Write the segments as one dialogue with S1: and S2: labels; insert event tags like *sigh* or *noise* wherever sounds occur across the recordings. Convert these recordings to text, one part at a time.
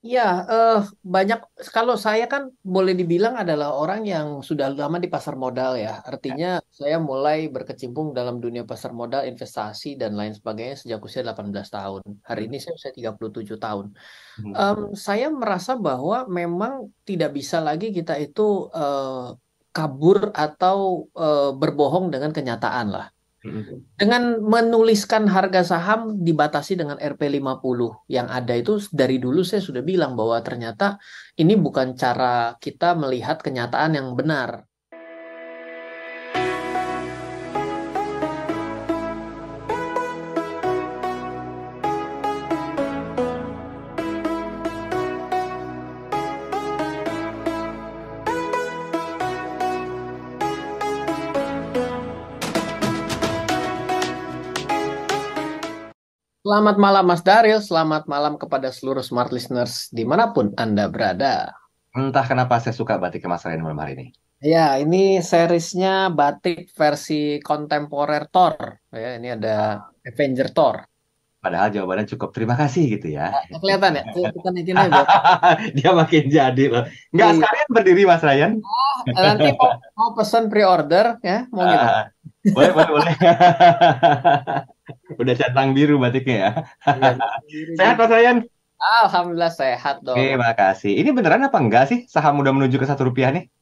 S1: Ya, uh, banyak. Kalau saya kan boleh dibilang adalah orang yang sudah lama di pasar modal ya. ya. Artinya saya mulai berkecimpung dalam dunia pasar modal, investasi dan lain sebagainya sejak usia 18 tahun. Hari hmm. ini saya usia 37 tahun. Um, saya merasa bahwa memang tidak bisa lagi kita itu uh, kabur atau uh, berbohong dengan kenyataan lah. Dengan menuliskan harga saham dibatasi dengan RP50 yang ada itu dari dulu saya sudah bilang bahwa ternyata ini bukan cara kita melihat kenyataan yang benar. Selamat malam Mas Daril, selamat malam kepada seluruh smart listeners dimanapun Anda berada.
S2: Entah kenapa saya suka batik Mas Ryan malam hari ini.
S1: Ya, ini serisnya batik versi kontemporer Thor. Ya, ini ada Avenger Thor.
S2: Padahal jawabannya cukup terima kasih gitu ya. Nah,
S1: kelihatan ya, kelihatan aja.
S2: *laughs* Dia makin jadi loh. Enggak iya. sekalian berdiri Mas Ryan.
S1: Oh, nanti mau, mau pesan pre-order ya, mau gitu.
S2: boleh, boleh, boleh. *laughs* Udah catang biru batiknya ya. Iya, *laughs*
S1: sehat Pak Sayan? Alhamdulillah sehat dong. Oke,
S2: makasih. Ini beneran apa enggak sih saham udah menuju ke satu rupiah nih?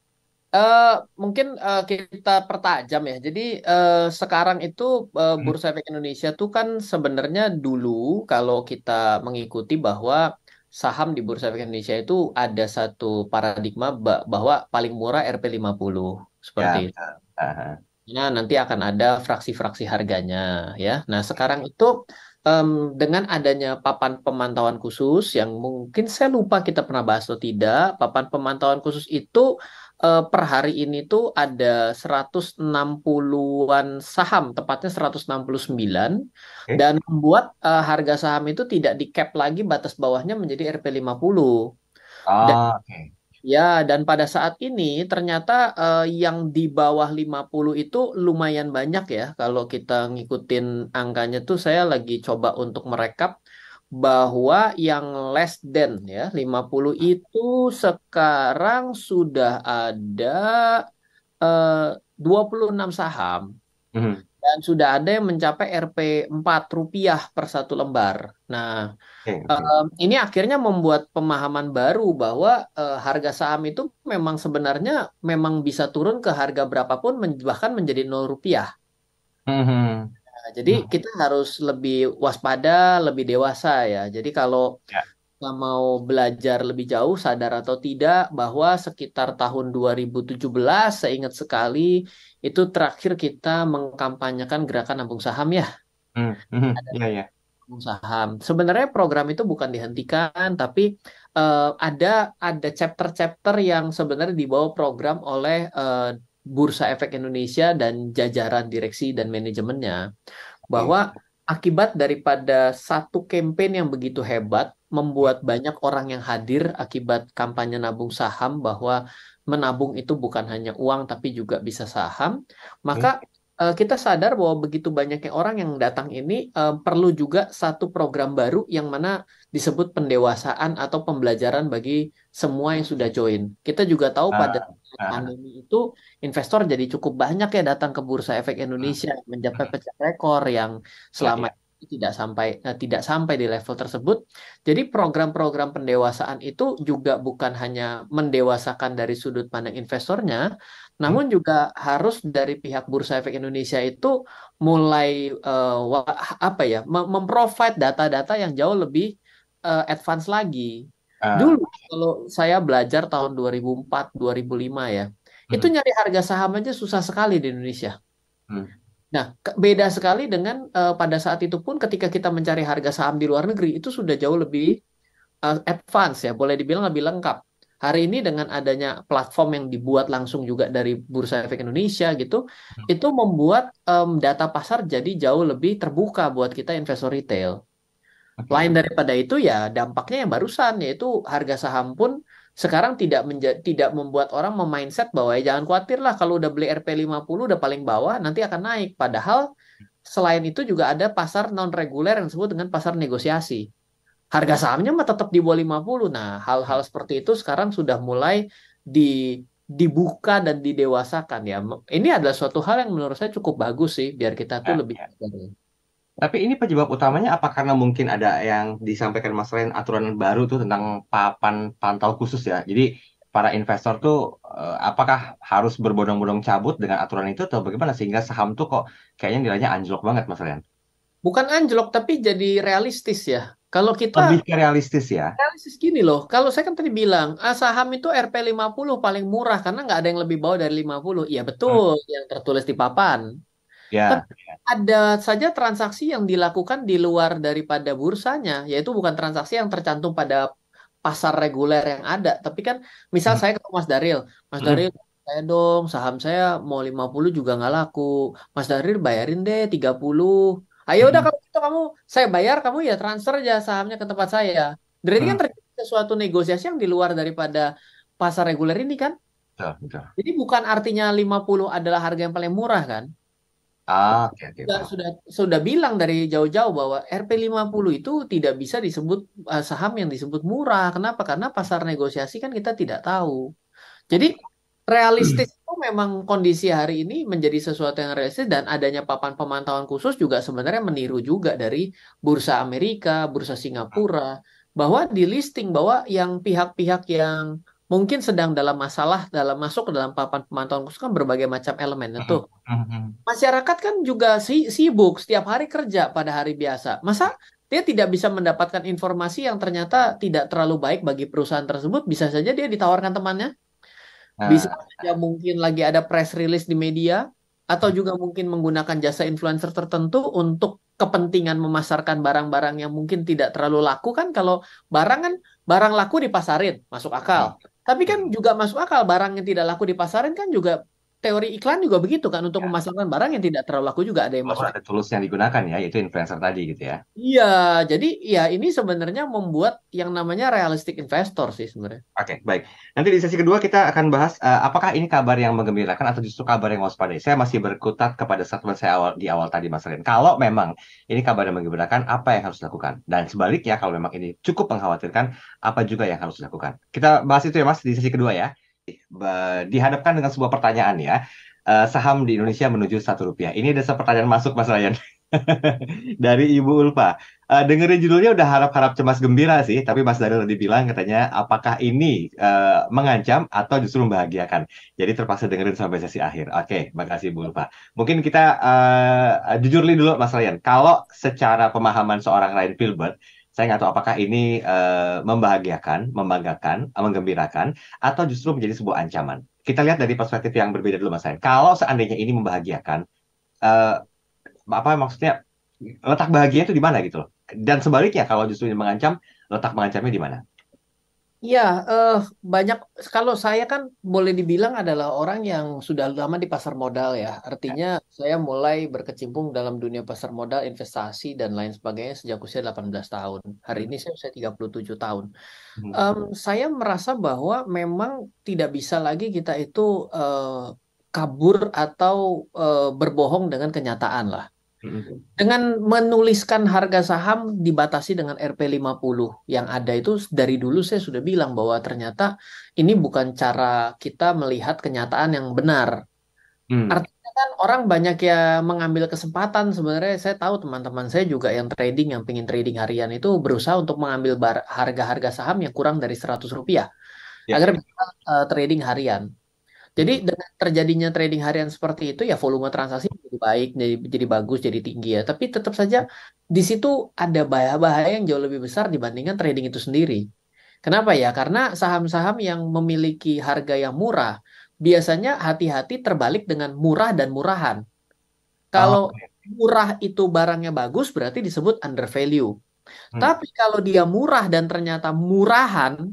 S1: Uh, mungkin uh, kita pertajam ya. Jadi uh, sekarang itu uh, Bursa Efek Indonesia tuh kan sebenarnya dulu kalau kita mengikuti bahwa saham di Bursa Efek Indonesia itu ada satu paradigma bahwa paling murah RP50 seperti ya. itu. Uh -huh. Ya, nanti akan ada fraksi-fraksi harganya ya. Nah, sekarang itu um, dengan adanya papan pemantauan khusus yang mungkin saya lupa kita pernah bahas atau tidak, papan pemantauan khusus itu uh, per hari ini tuh ada 160-an saham, tepatnya 169 okay. dan membuat uh, harga saham itu tidak di cap lagi batas bawahnya menjadi Rp50. Ah, dan, okay Ya, dan pada saat ini ternyata eh, yang di bawah 50 itu lumayan banyak ya. Kalau kita ngikutin angkanya tuh saya lagi coba untuk merekap bahwa yang less than ya 50 itu sekarang sudah ada eh, 26 saham. Mm -hmm dan sudah ada yang mencapai Rp 4 rupiah per satu lembar. Nah, okay, okay. ini akhirnya membuat pemahaman baru bahwa uh, harga saham itu memang sebenarnya memang bisa turun ke harga berapapun men bahkan menjadi nol rupiah. Mm -hmm. nah, jadi mm -hmm. kita harus lebih waspada, lebih dewasa ya. Jadi kalau yeah kita mau belajar lebih jauh sadar atau tidak bahwa sekitar tahun 2017 saya ingat sekali itu terakhir kita mengkampanyekan gerakan nabung saham ya. Hmm, hmm, iya, ya. Nabung saham. Sebenarnya program itu bukan dihentikan, tapi uh, ada ada chapter-chapter yang sebenarnya dibawa program oleh uh, Bursa Efek Indonesia dan jajaran direksi dan manajemennya bahwa hmm akibat daripada satu campaign yang begitu hebat membuat banyak orang yang hadir akibat kampanye nabung saham bahwa menabung itu bukan hanya uang tapi juga bisa saham, maka hmm. kita sadar bahwa begitu banyaknya orang yang datang ini eh, perlu juga satu program baru yang mana disebut pendewasaan atau pembelajaran bagi semua yang sudah join. Kita juga tahu pada ah, ah. pandemi itu investor jadi cukup banyak ya datang ke Bursa Efek Indonesia ah. mencapai pecah rekor yang selama ya, ya tidak sampai eh, tidak sampai di level tersebut. Jadi program-program pendewasaan itu juga bukan hanya mendewasakan dari sudut pandang investornya, hmm. namun hmm. juga harus dari pihak Bursa Efek Indonesia itu mulai eh, apa ya memprovide data-data yang jauh lebih eh, advance lagi. Uh. Dulu kalau saya belajar tahun 2004, 2005 ya, hmm. itu nyari harga saham aja susah sekali di Indonesia. Hmm. Nah, beda sekali dengan uh, pada saat itu pun ketika kita mencari harga saham di luar negeri itu sudah jauh lebih uh, advance ya, boleh dibilang lebih lengkap. Hari ini dengan adanya platform yang dibuat langsung juga dari Bursa Efek Indonesia gitu, hmm. itu membuat um, data pasar jadi jauh lebih terbuka buat kita investor retail. Okay. Lain daripada itu ya dampaknya yang barusan yaitu harga saham pun sekarang tidak tidak membuat orang memindset bahwa ya jangan khawatir lah kalau udah beli RP50 udah paling bawah nanti akan naik. Padahal selain itu juga ada pasar non reguler yang disebut dengan pasar negosiasi. Harga sahamnya mah tetap di bawah 50. Nah, hal-hal seperti itu sekarang sudah mulai di dibuka dan didewasakan ya. Ini adalah suatu hal yang menurut saya cukup bagus sih biar kita tuh ya, lebih ya.
S2: Tapi ini penyebab utamanya apa karena mungkin ada yang disampaikan Mas Ren aturan baru tuh tentang papan pantau khusus ya. Jadi para investor tuh eh, apakah harus berbondong-bondong cabut dengan aturan itu atau bagaimana sehingga saham tuh kok kayaknya nilainya anjlok banget Mas Ren?
S1: Bukan anjlok tapi jadi realistis ya. Kalau kita lebih ke
S2: realistis ya.
S1: Realistis gini loh. Kalau saya kan tadi bilang, ah, saham itu RP 50 paling murah karena nggak ada yang lebih bawah dari 50. Iya betul, hmm. yang tertulis di papan. Ya. Tapi ada saja transaksi yang dilakukan di luar daripada bursanya, yaitu bukan transaksi yang tercantum pada pasar reguler yang ada. Tapi kan misal hmm. saya ke Mas Daril, Mas hmm. Daril saya dong saham saya mau 50 juga nggak laku. Mas Daril bayarin deh 30. Ayo ah, ya udah hmm. kalau gitu kamu saya bayar kamu ya transfer aja sahamnya ke tempat saya. Dari hmm. ini kan hmm. terjadi sesuatu negosiasi yang di luar daripada pasar reguler ini kan. Ya, ya. Jadi bukan artinya 50 adalah harga yang paling murah kan?
S2: Ah, okay, okay. Sudah,
S1: sudah sudah bilang dari jauh-jauh bahwa RP50 itu tidak bisa disebut eh, saham yang disebut murah. Kenapa? Karena pasar negosiasi kan kita tidak tahu. Jadi realistis hmm. itu memang kondisi hari ini menjadi sesuatu yang realistis dan adanya papan pemantauan khusus juga sebenarnya meniru juga dari bursa Amerika, bursa Singapura bahwa di listing bahwa yang pihak-pihak yang mungkin sedang dalam masalah dalam masuk ke dalam papan pemantauan khusus kan berbagai macam elemen itu. Hmm, hmm, hmm. Masyarakat kan juga si, sibuk setiap hari kerja pada hari biasa. Masa dia tidak bisa mendapatkan informasi yang ternyata tidak terlalu baik bagi perusahaan tersebut, bisa saja dia ditawarkan temannya. Nah. Bisa saja mungkin lagi ada press release di media atau juga mungkin menggunakan jasa influencer tertentu untuk kepentingan memasarkan barang-barang yang mungkin tidak terlalu laku kan kalau barang kan barang laku dipasarin masuk akal. Nah. Tapi kan juga masuk akal barang yang tidak laku di pasaran kan juga teori iklan juga begitu kan untuk ya. memasarkan barang yang tidak terlalu laku juga ada yang masuk. Ada
S2: tools yang digunakan ya, yaitu influencer tadi gitu ya.
S1: Iya, jadi ya ini sebenarnya membuat yang namanya realistic investor sih sebenarnya.
S2: Oke, okay, baik. Nanti di sesi kedua kita akan bahas uh, apakah ini kabar yang menggembirakan atau justru kabar yang waspadai. Saya masih berkutat kepada statement saya awal, di awal tadi Mas Ren. Kalau memang ini kabar yang menggembirakan, apa yang harus dilakukan? Dan sebaliknya kalau memang ini cukup mengkhawatirkan, apa juga yang harus dilakukan? Kita bahas itu ya Mas di sesi kedua ya dihadapkan dengan sebuah pertanyaan ya. Eh, saham di Indonesia menuju satu rupiah. Ini ada pertanyaan masuk Mas Ryan *laughs* dari Ibu Ulfa. Uh, dengerin judulnya udah harap-harap cemas gembira sih, tapi Mas Daryl tadi bilang katanya apakah ini eh, mengancam atau justru membahagiakan. Jadi terpaksa dengerin sampai sesi akhir. Oke, okay, makasih Ibu Ulfa. Mungkin kita uh, jujur dulu Mas Ryan. Kalau secara pemahaman seorang Ryan Filbert, saya nggak tahu apakah ini uh, membahagiakan, membanggakan, eh, menggembirakan, atau justru menjadi sebuah ancaman. Kita lihat dari perspektif yang berbeda dulu, Mas Ryan. Kalau seandainya ini membahagiakan, uh, apa maksudnya letak bahagianya itu di mana gitu loh? Dan sebaliknya, kalau justru ini mengancam, letak mengancamnya di mana?
S1: Ya uh, banyak. Kalau saya kan boleh dibilang adalah orang yang sudah lama di pasar modal ya. Artinya ya. saya mulai berkecimpung dalam dunia pasar modal, investasi dan lain sebagainya sejak usia 18 tahun. Hari ini hmm. saya usia 37 tahun. Um, saya merasa bahwa memang tidak bisa lagi kita itu uh, kabur atau uh, berbohong dengan kenyataan lah. Dengan menuliskan harga saham dibatasi dengan RP50 yang ada itu dari dulu saya sudah bilang bahwa ternyata ini bukan cara kita melihat kenyataan yang benar. Hmm. Artinya kan orang banyak yang mengambil kesempatan sebenarnya saya tahu teman-teman saya juga yang trading yang pengen trading harian itu berusaha untuk mengambil harga-harga saham yang kurang dari 100 rupiah agar bisa uh, trading harian. Jadi dengan terjadinya trading harian seperti itu ya volume transaksi jadi baik, jadi, jadi bagus, jadi tinggi ya. Tapi tetap saja di situ ada bahaya-bahaya yang jauh lebih besar dibandingkan trading itu sendiri. Kenapa ya? Karena saham-saham yang memiliki harga yang murah biasanya hati-hati terbalik dengan murah dan murahan. Kalau oh, murah itu barangnya bagus berarti disebut under value. Hmm. Tapi kalau dia murah dan ternyata murahan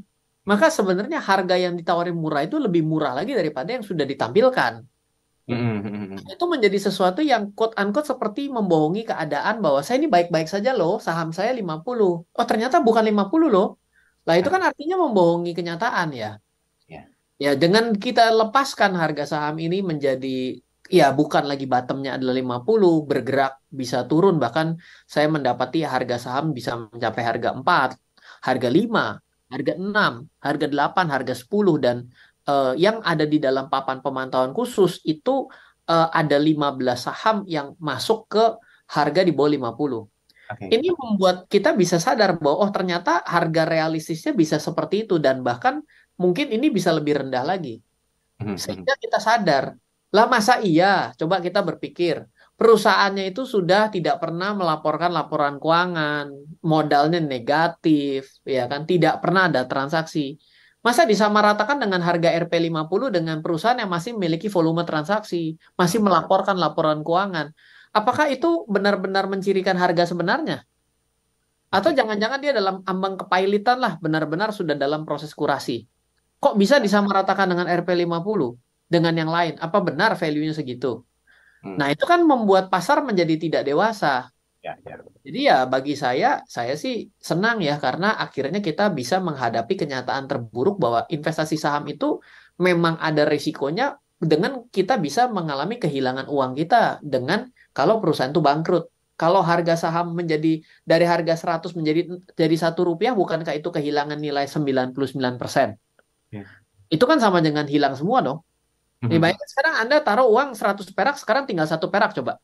S1: maka sebenarnya harga yang ditawarin murah itu lebih murah lagi daripada yang sudah ditampilkan. Mm-hmm. mm-hmm, mm-hmm. Itu menjadi sesuatu yang quote unquote seperti membohongi keadaan bahwa saya ini baik-baik saja loh, saham saya 50. Oh, ternyata bukan 50 loh. Lah itu kan artinya membohongi kenyataan ya. Yeah. Ya, dengan kita lepaskan harga saham ini menjadi ya bukan lagi bottomnya adalah 50, bergerak bisa turun bahkan saya mendapati harga saham bisa mencapai harga 4, harga 5 harga 6, harga 8, harga 10 dan uh, yang ada di dalam papan pemantauan khusus itu uh, ada 15 saham yang masuk ke harga di bawah 50. Okay. Ini membuat kita bisa sadar bahwa oh ternyata harga realistisnya bisa seperti itu dan bahkan mungkin ini bisa lebih rendah lagi. Hmm, hmm, hmm. Sehingga kita sadar, lah masa iya? Coba kita berpikir, perusahaannya itu sudah tidak pernah melaporkan laporan keuangan, modalnya negatif, ya kan? Tidak pernah ada transaksi. Masa disamaratakan dengan harga RP50 dengan perusahaan yang masih memiliki volume transaksi, masih melaporkan laporan keuangan. Apakah itu benar-benar mencirikan harga sebenarnya? Atau jangan-jangan dia dalam ambang kepailitan lah, benar-benar sudah dalam proses kurasi. Kok bisa disamaratakan dengan RP50 dengan yang lain? Apa benar value-nya segitu? Hmm. Nah, itu kan membuat pasar menjadi tidak dewasa. Ya, ya. Jadi ya bagi saya, saya sih senang ya karena akhirnya kita bisa menghadapi kenyataan terburuk bahwa investasi saham itu memang ada risikonya dengan kita bisa mengalami kehilangan uang kita dengan kalau perusahaan itu bangkrut. Kalau harga saham menjadi dari harga 100 menjadi jadi satu rupiah, bukankah itu kehilangan nilai 99%? Ya. Itu kan sama dengan hilang semua dong. Mm-hmm. baik sekarang Anda taruh uang 100 perak, sekarang tinggal satu perak coba.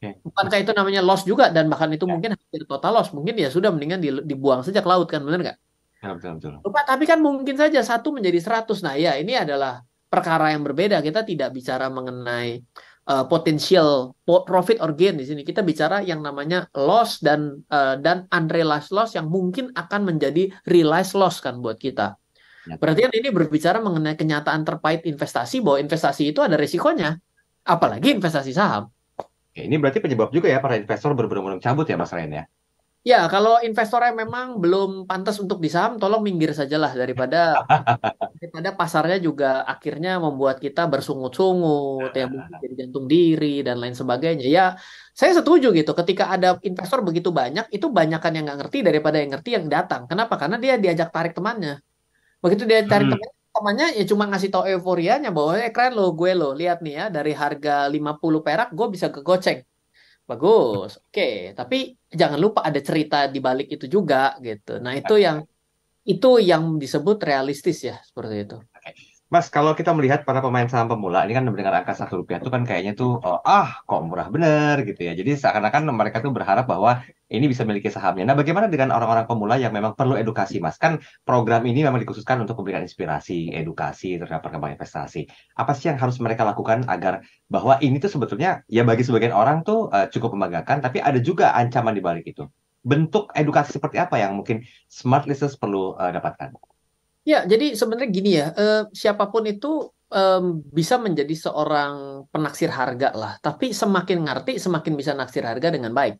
S1: Okay. Bukankah itu namanya loss juga dan bahkan itu yeah. mungkin hampir total loss. Mungkin ya sudah mendingan dibuang sejak laut kan, benar nggak? Ya, betul, betul. Lupa, tapi kan mungkin saja satu menjadi seratus Nah ya ini adalah perkara yang berbeda. Kita tidak bicara mengenai uh, eh, potensial profit or gain di sini. Kita bicara yang namanya loss dan uh, dan unrealized loss yang mungkin akan menjadi realized loss kan buat kita. Berarti kan ini berbicara mengenai kenyataan terkait investasi bahwa investasi itu ada resikonya, apalagi investasi saham. Oke, ini berarti penyebab juga ya para investor berbondong-bondong cabut ya Mas Ren ya? Ya, kalau investor investornya memang belum pantas untuk di saham, tolong minggir sajalah daripada *laughs* daripada pasarnya juga akhirnya membuat kita bersungut-sungut, ya mungkin jadi jantung diri dan lain sebagainya. Ya, saya setuju gitu. Ketika ada investor begitu banyak, itu banyakan yang nggak ngerti daripada yang ngerti yang datang. Kenapa? Karena dia diajak tarik temannya. Begitu dia cari hmm. temannya, temannya ya cuma ngasih tau euforianya bahwa eh keren lo gue lo lihat nih ya dari harga 50 perak gue bisa ke goceng. Bagus. Oke, okay. tapi jangan lupa ada cerita di balik itu juga gitu. Nah, itu iya. yang itu yang disebut realistis ya seperti itu.
S2: Mas, kalau kita melihat para pemain saham pemula ini kan mendengar angka satu rupiah itu kan kayaknya tuh oh, ah kok murah bener gitu ya. Jadi seakan-akan mereka tuh berharap bahwa ini bisa memiliki sahamnya. Nah, bagaimana dengan orang-orang pemula yang memang perlu edukasi, Mas? Kan program ini memang dikhususkan untuk memberikan inspirasi, edukasi terhadap perkembangan investasi. Apa sih yang harus mereka lakukan agar bahwa ini tuh sebetulnya ya bagi sebagian orang tuh uh, cukup membanggakan, tapi ada juga ancaman di balik itu. Bentuk edukasi seperti apa yang mungkin smart listeners perlu uh, dapatkan?
S1: Ya, jadi sebenarnya gini ya, eh, siapapun itu um, bisa menjadi seorang penaksir harga lah. Tapi semakin ngerti, semakin bisa naksir harga dengan baik.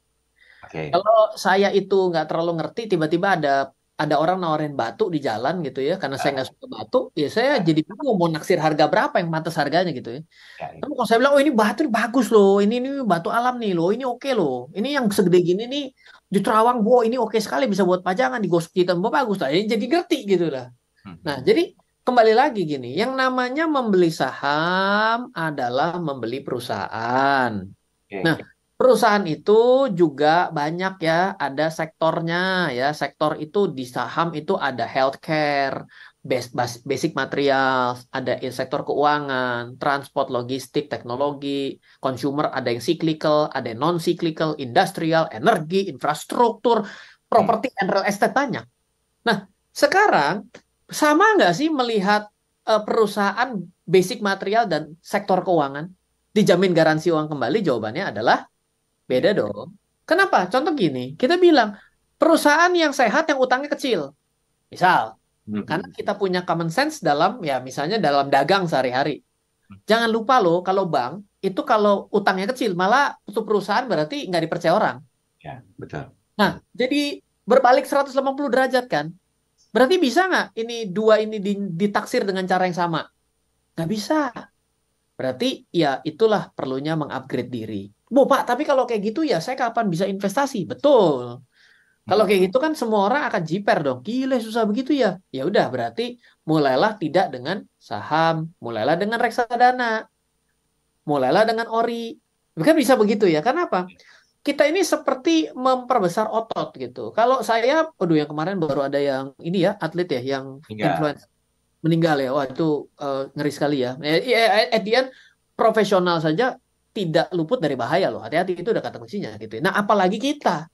S1: Okay. Kalau saya itu nggak terlalu ngerti, tiba-tiba ada ada orang nawarin batu di jalan gitu ya, karena uh. saya ah. nggak suka batu, ya saya uh. jadi bingung mau naksir harga berapa yang pantas harganya gitu ya. Okay. Ya, ya. Tapi kalau saya bilang, oh ini batu ini bagus loh, ini ini batu alam nih loh, ini oke okay loh, ini yang segede gini nih di Terawang, wow ini oke okay sekali bisa buat pajangan di gosok hitam, bagus lah, ya, jadi ngerti gitu lah. Hmm. Nah, jadi kembali lagi gini, yang namanya membeli saham adalah membeli perusahaan. Nah, perusahaan itu juga banyak ya, ada sektornya ya. Sektor itu di saham itu ada healthcare, basic materials, ada sektor keuangan, transport, logistik, teknologi, consumer, ada yang cyclical, ada yang non cyclical, industrial, energi, infrastruktur, properti hmm. and real estate banyak. Nah, sekarang sama nggak sih melihat uh, perusahaan basic material dan sektor keuangan dijamin garansi uang kembali? Jawabannya adalah beda iya. dong. Kenapa? Contoh gini, kita bilang perusahaan yang sehat yang utangnya kecil, misal, hmm. karena kita punya common sense dalam ya misalnya dalam dagang sehari-hari. Hmm. Jangan lupa loh kalau bank itu kalau utangnya kecil malah untuk perusahaan berarti nggak dipercaya orang.
S2: Ya, betul.
S1: Nah, jadi berbalik 180 derajat kan. Berarti bisa nggak ini dua ini ditaksir dengan cara yang sama? Nggak bisa. Berarti ya itulah perlunya mengupgrade diri. Bu Pak, tapi kalau kayak gitu ya saya kapan bisa investasi? Betul. Kalau kayak gitu kan semua orang akan jiper dong. Gile susah begitu ya. Ya udah berarti mulailah tidak dengan saham, mulailah dengan reksadana, mulailah dengan ori. Kan bisa begitu ya. Kenapa? apa? kita ini seperti memperbesar otot gitu. Kalau saya, aduh yang kemarin baru ada yang ini ya atlet ya yang influencer meninggal ya, wah itu uh, eh, ngeri sekali ya. Eh, eh, at the end profesional saja tidak luput dari bahaya loh. Hati-hati itu udah kata kuncinya gitu. Ya. Nah apalagi kita,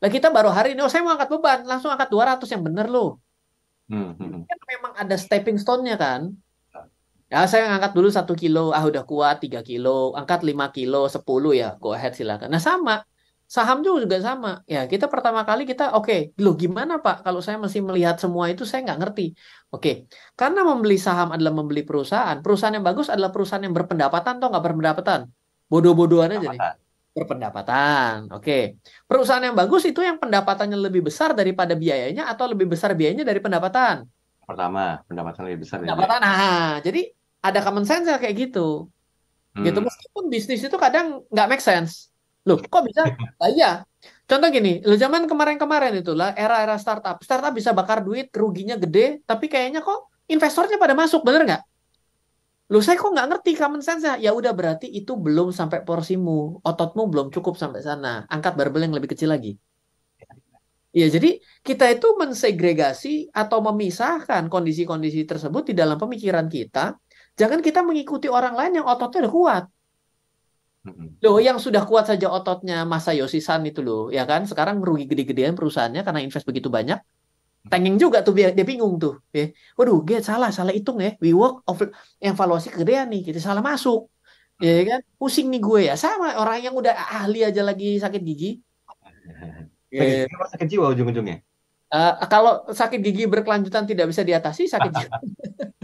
S1: lah kita baru hari ini, oh saya mau angkat beban, langsung angkat 200 yang bener loh. Hmm, hmm, hmm. Kan memang ada stepping stone-nya kan. Ya saya angkat dulu satu kilo, ah udah kuat 3 kilo, angkat 5 kilo, 10 ya, go ahead silakan. Nah sama, Saham juga sama. Ya, kita pertama kali kita oke, okay, loh gimana Pak kalau saya masih melihat semua itu saya nggak ngerti. Oke. Okay. Karena membeli saham adalah membeli perusahaan. Perusahaan yang bagus adalah perusahaan yang berpendapatan atau nggak berpendapatan. Bodoh-bodohan aja nih. Berpendapatan. Oke. Okay. Perusahaan yang bagus itu yang pendapatannya lebih besar daripada biayanya atau lebih besar biayanya dari pendapatan.
S2: Pertama, pendapatan lebih besar. Pendapatan.
S1: Ya. Nah, jadi ada common sense kayak gitu. gitu hmm. Gitu meskipun bisnis itu kadang nggak make sense Loh, kok bisa? Nah, *laughs* iya. Contoh gini, lo zaman kemarin-kemarin itulah era-era startup. Startup bisa bakar duit, ruginya gede, tapi kayaknya kok investornya pada masuk, bener nggak? Lo saya kok nggak ngerti common sense -nya? ya udah berarti itu belum sampai porsimu ototmu belum cukup sampai sana angkat barbel yang lebih kecil lagi Ya, jadi kita itu mensegregasi atau memisahkan kondisi-kondisi tersebut di dalam pemikiran kita. Jangan kita mengikuti orang lain yang ototnya udah kuat. Loh, yang sudah kuat saja ototnya Masa Yosisan itu loh, ya kan? Sekarang rugi gede-gedean perusahaannya karena invest begitu banyak. Tanking juga tuh dia, dia bingung tuh. Ya. Waduh, dia salah, salah hitung ya. we work yang evaluasi kegedean nih, kita salah masuk. Ya kan? Pusing nih gue ya. Sama orang yang udah ahli aja lagi sakit gigi. *laughs*
S2: Sakit, yeah. sakit jiwa ujung-ujungnya.
S1: Uh, kalau sakit gigi berkelanjutan tidak bisa diatasi, sakit jiwa. *laughs*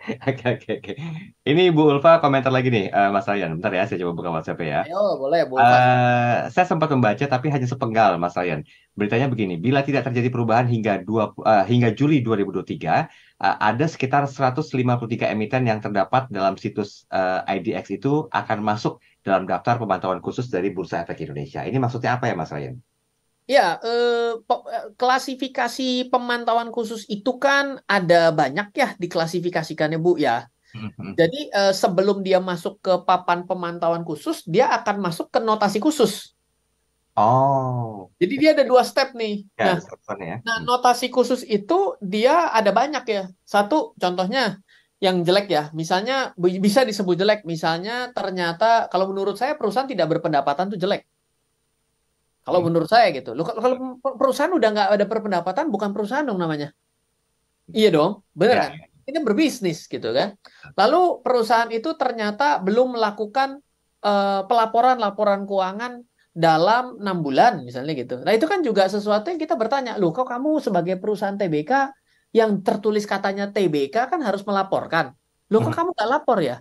S2: *laughs* Oke oke oke. Ini Bu Ulfa komentar lagi nih uh, Mas Ryan. Bentar ya, saya coba buka WhatsApp ya. Ayo, boleh Bu Ulfa. Uh, saya sempat membaca tapi hanya sepenggal Mas Ryan. Beritanya begini, bila tidak terjadi perubahan hingga 20, uh, eh, hingga Juli 2023, uh, ada sekitar 153 emiten yang terdapat dalam situs uh, IDX itu akan masuk dalam daftar pemantauan khusus dari Bursa Efek Indonesia. Ini maksudnya apa ya Mas Ryan?
S1: Ya, eh, eh, klasifikasi pemantauan khusus itu kan ada banyak ya diklasifikasikannya Bu ya. Mm-hmm. Jadi eh, sebelum dia masuk ke papan pemantauan khusus, dia akan masuk ke notasi khusus. Oh. Jadi dia ada dua step nih. Ya, nah, ya. nah, hmm. notasi khusus itu dia ada banyak ya. Satu contohnya yang jelek ya. Misalnya bisa disebut jelek. Misalnya ternyata kalau menurut saya perusahaan tidak berpendapatan itu jelek. Kalau hmm. menurut saya gitu. Loh, kalau perusahaan udah nggak ada perpendapatan, bukan perusahaan dong namanya. Iya dong, bener ya. kan? Ini kan berbisnis gitu kan. Lalu perusahaan itu ternyata belum melakukan uh, eh, pelaporan laporan keuangan dalam enam bulan misalnya gitu. Nah itu kan juga sesuatu yang kita bertanya, loh kok kamu sebagai perusahaan TBK yang tertulis katanya TBK kan harus melaporkan. Loh kok hmm. kamu nggak lapor ya?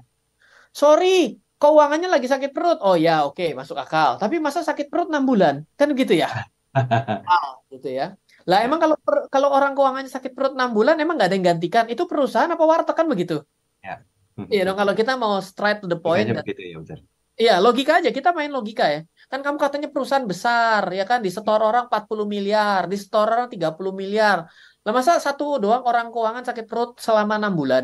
S1: Sorry, keuangannya lagi sakit perut. Oh ya, oke, okay, masuk akal. Tapi masa sakit perut 6 bulan? Kan gitu ya.
S2: ah,
S1: *laughs* gitu ya. Lah emang kalau per, kalau orang keuangannya sakit perut 6 bulan emang nggak ada yang gantikan. Itu perusahaan apa warteg kan begitu? Ya. Iya dong kalau kita mau straight to the point. Dan, begitu ya, Iya, logika aja kita main logika ya. Kan kamu katanya perusahaan besar ya kan di setor orang 40 miliar, di setor orang 30 miliar. Lah masa satu doang orang keuangan sakit perut selama enam bulan?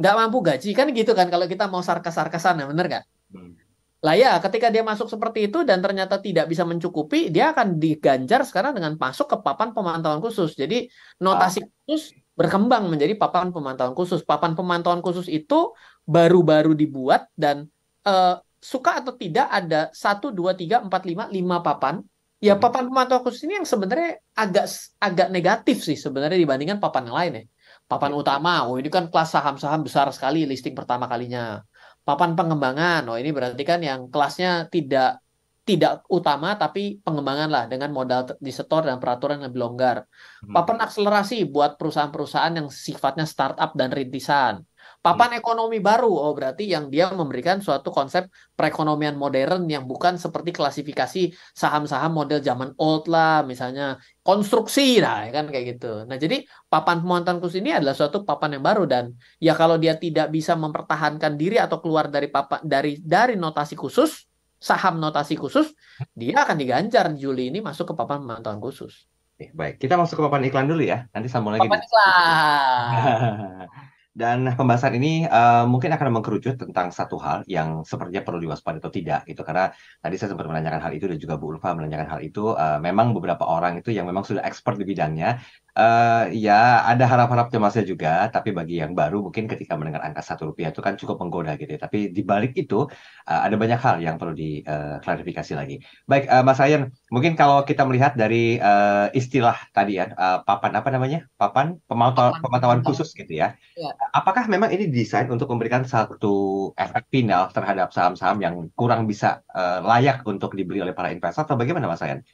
S1: nggak mampu gaji kan gitu kan kalau kita mau sarkas-sarkasan ya bener kan? Hmm. Lah ya, ketika dia masuk seperti itu dan ternyata tidak bisa mencukupi, dia akan diganjar sekarang dengan masuk ke papan pemantauan khusus. Jadi notasi ah. khusus berkembang menjadi papan pemantauan khusus. Papan pemantauan khusus itu baru-baru dibuat dan uh, suka atau tidak ada satu dua tiga empat lima lima papan. Ya hmm. papan pemantauan khusus ini yang sebenarnya agak agak negatif sih sebenarnya dibandingkan papan yang lain ya. Papan utama, oh ini kan kelas saham-saham besar sekali listing pertama kalinya. Papan pengembangan, oh ini berarti kan yang kelasnya tidak tidak utama tapi pengembangan lah dengan modal disetor dan peraturan yang lebih longgar. Hmm. Papan akselerasi buat perusahaan-perusahaan yang sifatnya startup dan rintisan. Papan ekonomi baru, oh berarti yang dia memberikan suatu konsep perekonomian modern yang bukan seperti klasifikasi saham-saham model zaman old lah, misalnya konstruksi lah, ya kan kayak gitu. Nah jadi papan pemantauan khusus ini adalah suatu papan yang baru dan ya kalau dia tidak bisa mempertahankan diri atau keluar dari papan dari dari notasi khusus saham notasi khusus, dia akan diganjar Juli ini masuk ke papan pemantauan khusus.
S2: Baik, kita masuk ke papan iklan dulu ya. Nanti sambung lagi. Papan iklan. *laughs* Dan pembahasan ini uh, mungkin akan mengkerucut tentang satu hal yang sepertinya perlu diwaspadai atau tidak itu karena tadi saya sempat menanyakan hal itu dan juga Bu Ulfa menanyakan hal itu uh, memang beberapa orang itu yang memang sudah expert di bidangnya Uh, ya ada harap-harap cemasnya juga, tapi bagi yang baru mungkin ketika mendengar angka satu rupiah itu kan cukup menggoda gitu ya. Tapi di balik itu uh, ada banyak hal yang perlu diklarifikasi eh, uh, lagi. Baik, uh, Mas Ayan, mungkin kalau kita melihat dari uh, istilah tadi ya, uh, papan apa namanya, papan pemantauan, pemantauan khusus gitu ya. ya. Apakah memang ini desain untuk memberikan satu efek final terhadap saham-saham yang kurang bisa uh, layak untuk dibeli oleh para investor atau bagaimana Mas Ayan?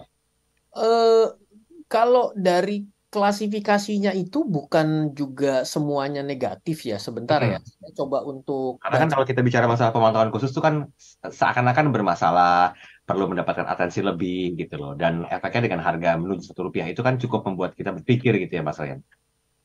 S1: Uh, kalau dari klasifikasinya itu bukan juga semuanya negatif ya sebentar hmm. ya saya coba untuk karena kan kalau
S2: kita bicara masalah pemantauan khusus itu kan seakan-akan bermasalah perlu mendapatkan atensi lebih gitu loh dan efeknya dengan harga menuju satu rupiah itu kan cukup membuat kita berpikir gitu ya Mas Ryan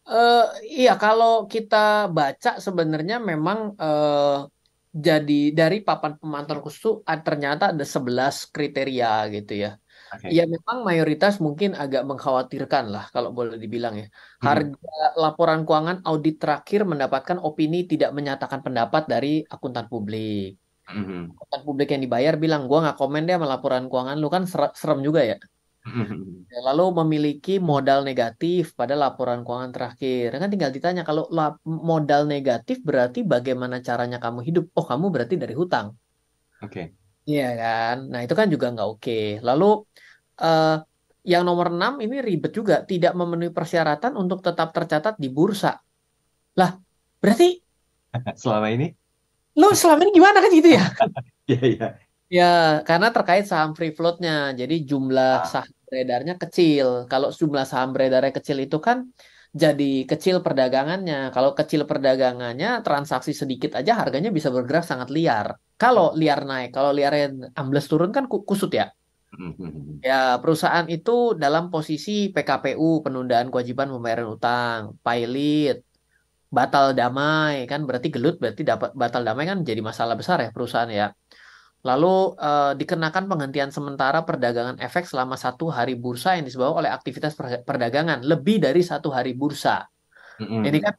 S1: Uh, iya, kalau kita baca sebenarnya memang uh, jadi dari papan pemantauan khusus eh, ternyata ada 11 kriteria gitu ya. Okay. Ya memang mayoritas mungkin agak mengkhawatirkan lah kalau boleh dibilang ya. Hmm. Harga hmm. laporan keuangan audit terakhir mendapatkan opini tidak menyatakan pendapat dari akuntan publik. Hmm. Akuntan publik yang dibayar bilang gua nggak komen deh sama laporan keuangan lu kan serem juga ya. Hmm. ya. Lalu memiliki modal negatif pada laporan keuangan terakhir. Ya kan tinggal ditanya kalau modal negatif berarti bagaimana caranya kamu hidup? Oh, kamu berarti dari hutang. Oke. Iya kan? Nah, itu kan juga nggak oke. Lalu uh, yang nomor enam ini ribet juga, tidak memenuhi persyaratan untuk tetap tercatat di bursa. Lah, berarti
S2: *laughs* selama ini
S1: lo selama ini gimana kan gitu ya? *laughs* Iya, iya. Ya, karena terkait saham free floatnya. Jadi jumlah ah. saham beredarnya kecil. Kalau jumlah saham beredarnya kecil itu kan jadi kecil perdagangannya. Kalau kecil perdagangannya, transaksi sedikit aja harganya bisa bergerak sangat liar. Kalau hmm. liar naik, kalau liar ambles turun kan kusut ya. Hmm, hmm, ya, perusahaan itu dalam posisi PKPU, penundaan kewajiban pembayaran utang, pilot, batal damai kan berarti gelut berarti dapat batal damai kan jadi masalah besar ya perusahaan ya. Lalu eh, dikenakan penghentian sementara perdagangan efek selama satu hari bursa yang disebabkan oleh aktivitas perdagangan lebih dari satu hari bursa. Mm-hmm. Ini kan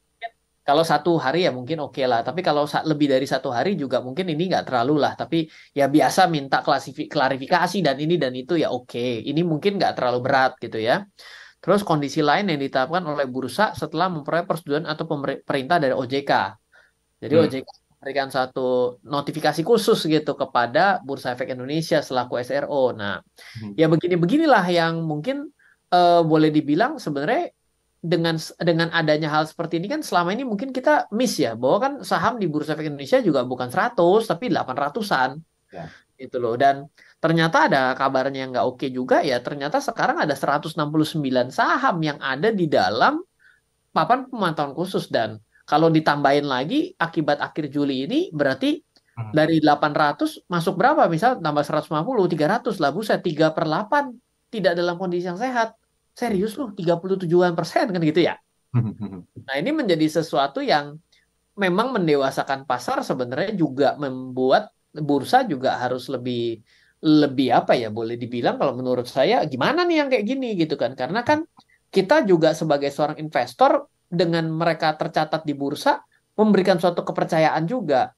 S1: kalau satu hari ya mungkin oke okay lah, tapi kalau lebih dari satu hari juga mungkin ini nggak terlalu lah. Tapi ya biasa minta klarifikasi dan ini dan itu ya oke. Okay. Ini mungkin nggak terlalu berat gitu ya. Terus kondisi lain yang ditetapkan oleh bursa setelah memperoleh persetujuan atau perintah dari OJK. Jadi hmm. OJK memberikan satu notifikasi khusus gitu kepada Bursa Efek Indonesia selaku SRO. Nah, hmm. ya begini-beginilah yang mungkin uh, boleh dibilang sebenarnya dengan dengan adanya hal seperti ini kan selama ini mungkin kita miss ya bahwa kan saham di Bursa Efek Indonesia juga bukan 100 tapi 800-an. Ya. Gitu loh. Dan ternyata ada kabarnya yang nggak oke juga ya ternyata sekarang ada 169 saham yang ada di dalam papan pemantauan khusus dan kalau ditambahin lagi akibat akhir Juli ini berarti hmm. dari 800 masuk berapa? Misal tambah 150, 300 lah buset 3 per 8 tidak dalam kondisi yang sehat. Serius loh 37-an persen kan gitu ya. Hmm. Nah ini menjadi sesuatu yang memang mendewasakan pasar sebenarnya juga membuat bursa juga harus lebih lebih apa ya boleh dibilang kalau menurut saya gimana nih yang kayak gini gitu kan karena kan kita juga sebagai seorang investor dengan mereka tercatat di bursa memberikan suatu kepercayaan juga.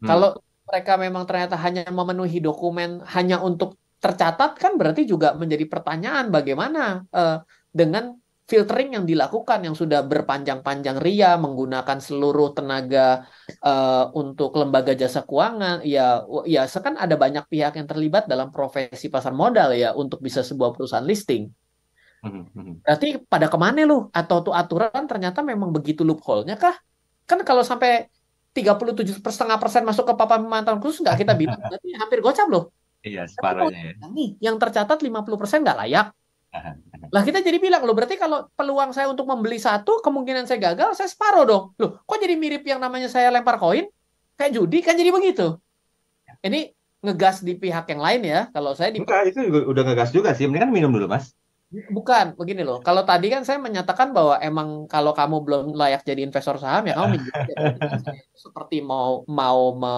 S1: Hmm. Kalau mereka memang ternyata hanya memenuhi dokumen hanya untuk tercatat kan berarti juga menjadi pertanyaan bagaimana uh, dengan filtering yang dilakukan yang sudah berpanjang-panjang ria menggunakan seluruh tenaga uh, untuk lembaga jasa keuangan ya ya kan ada banyak pihak yang terlibat dalam profesi pasar modal ya untuk bisa sebuah perusahaan listing. Mhm, mhm. Berarti pada kemana lu? Atau tuh aturan ternyata memang begitu loophole-nya kah? Kan kalau sampai 37,5 persen masuk ke papan pemantauan khusus nggak kita bilang, *laughs* berarti hampir gocap loh.
S2: Iya, separuhnya. Ya.
S1: Nih, yang tercatat 50 persen nggak layak. Lah kita jadi bilang loh berarti kalau peluang saya untuk membeli satu kemungkinan saya gagal saya separuh dong. Loh kok jadi mirip yang namanya saya lempar koin kayak judi kan jadi begitu. Ini ngegas di pihak yang lain ya kalau saya di Enggak, itu udah
S2: ngegas juga sih mendingan minum dulu mas
S1: Bukan, begini loh. Kalau tadi kan saya menyatakan bahwa emang kalau kamu belum layak jadi investor saham ya kamu *laughs* seperti mau mau me,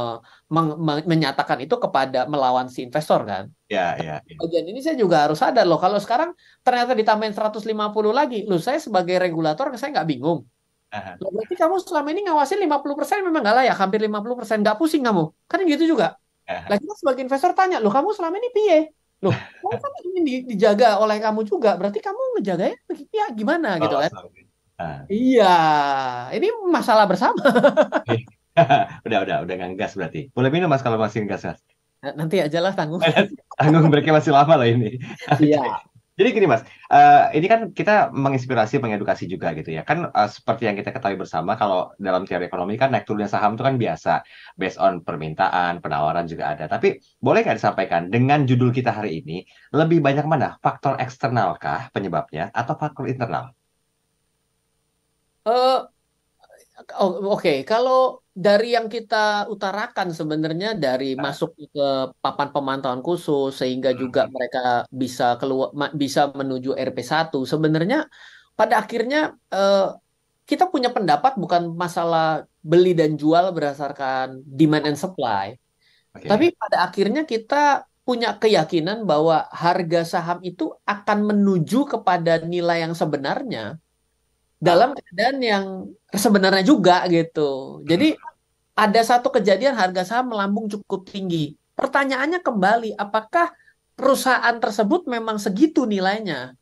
S1: me, me, menyatakan itu kepada melawan si investor kan. Ya, ya. ya. Bagian ini saya juga harus sadar loh. Kalau sekarang ternyata ditambahin 150 lagi, loh saya sebagai regulator saya nggak bingung. -huh. berarti kamu selama ini ngawasin 50% memang nggak layak, hampir 50% persen nggak pusing kamu. Kan gitu juga. Lagi sebagai investor tanya, loh kamu selama ini piye? loh kan ingin di, dijaga oleh kamu juga berarti kamu ngejaganya ya gimana oh, gitu kan uh. iya ini masalah bersama *laughs*
S2: udah udah udah nganggas berarti boleh minum mas kalau masih nganggas
S1: nanti aja lah tanggung *laughs*
S2: tanggung mereka masih lama loh ini iya *laughs* Jadi gini mas, uh, ini kan kita menginspirasi, mengedukasi juga gitu ya. Kan uh, seperti yang kita ketahui bersama, kalau dalam teori ekonomi kan naik turunnya saham itu kan biasa, based on permintaan, penawaran juga ada. Tapi boleh nggak disampaikan dengan judul kita hari ini, lebih banyak mana faktor eksternalkah penyebabnya atau faktor internal?
S1: Uh, Oke, okay. kalau dari yang kita utarakan sebenarnya dari nah. Ya. masuk ke papan pemantauan khusus sehingga hmm. juga mereka bisa keluar bisa menuju RP1 sebenarnya pada akhirnya eh, kita punya pendapat bukan masalah beli dan jual berdasarkan demand and supply okay. tapi pada akhirnya kita punya keyakinan bahwa harga saham itu akan menuju kepada nilai yang sebenarnya dalam keadaan yang sebenarnya juga gitu. Jadi hmm. ada satu kejadian harga saham melambung cukup tinggi. Pertanyaannya kembali, apakah perusahaan tersebut memang segitu nilainya?